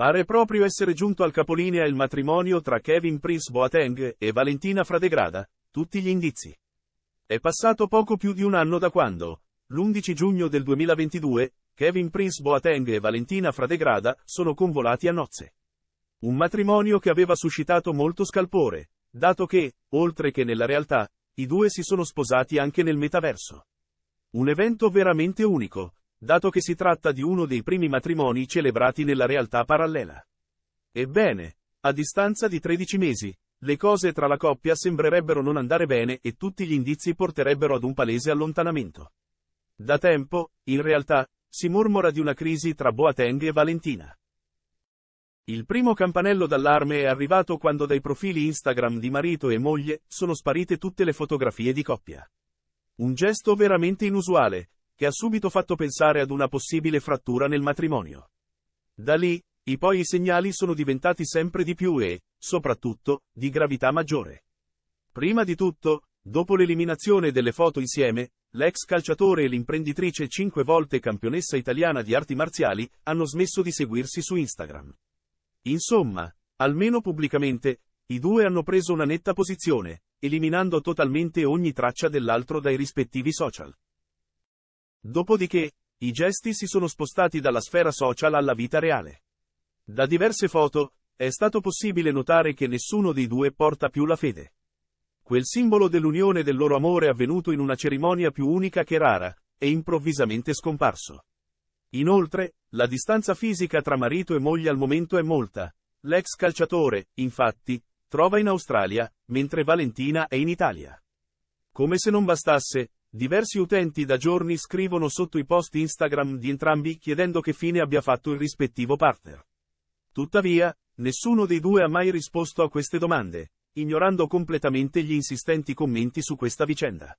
Pare proprio essere giunto al capolinea il matrimonio tra Kevin Prince Boateng e Valentina Fradegrada, tutti gli indizi. È passato poco più di un anno da quando, l'11 giugno del 2022, Kevin Prince Boateng e Valentina Fradegrada sono convolati a nozze. Un matrimonio che aveva suscitato molto scalpore, dato che, oltre che nella realtà, i due si sono sposati anche nel metaverso. Un evento veramente unico, dato che si tratta di uno dei primi matrimoni celebrati nella realtà parallela. Ebbene, a distanza di 13 mesi, le cose tra la coppia sembrerebbero non andare bene e tutti gli indizi porterebbero ad un palese allontanamento. Da tempo, in realtà, si mormora di una crisi tra Boateng e Valentina. Il primo campanello d'allarme è arrivato quando dai profili Instagram di marito e moglie sono sparite tutte le fotografie di coppia. Un gesto veramente inusuale, che ha subito fatto pensare ad una possibile frattura nel matrimonio. Da lì, i poi i segnali sono diventati sempre di più e, soprattutto, di gravità maggiore. Prima di tutto, dopo l'eliminazione delle foto insieme, l'ex calciatore e l'imprenditrice cinque volte campionessa italiana di arti marziali hanno smesso di seguirsi su Instagram. Insomma, almeno pubblicamente, i due hanno preso una netta posizione, eliminando totalmente ogni traccia dell'altro dai rispettivi social. Dopodiché, i gesti si sono spostati dalla sfera social alla vita reale. Da diverse foto, è stato possibile notare che nessuno dei due porta più la fede. Quel simbolo dell'unione del loro amore avvenuto in una cerimonia più unica che rara, è improvvisamente scomparso. Inoltre, la distanza fisica tra marito e moglie al momento è molta. L'ex calciatore, infatti, trova in Australia, mentre Valentina è in Italia. Come se non bastasse, Diversi utenti da giorni scrivono sotto i post Instagram di entrambi chiedendo che fine abbia fatto il rispettivo partner. Tuttavia, nessuno dei due ha mai risposto a queste domande, ignorando completamente gli insistenti commenti su questa vicenda.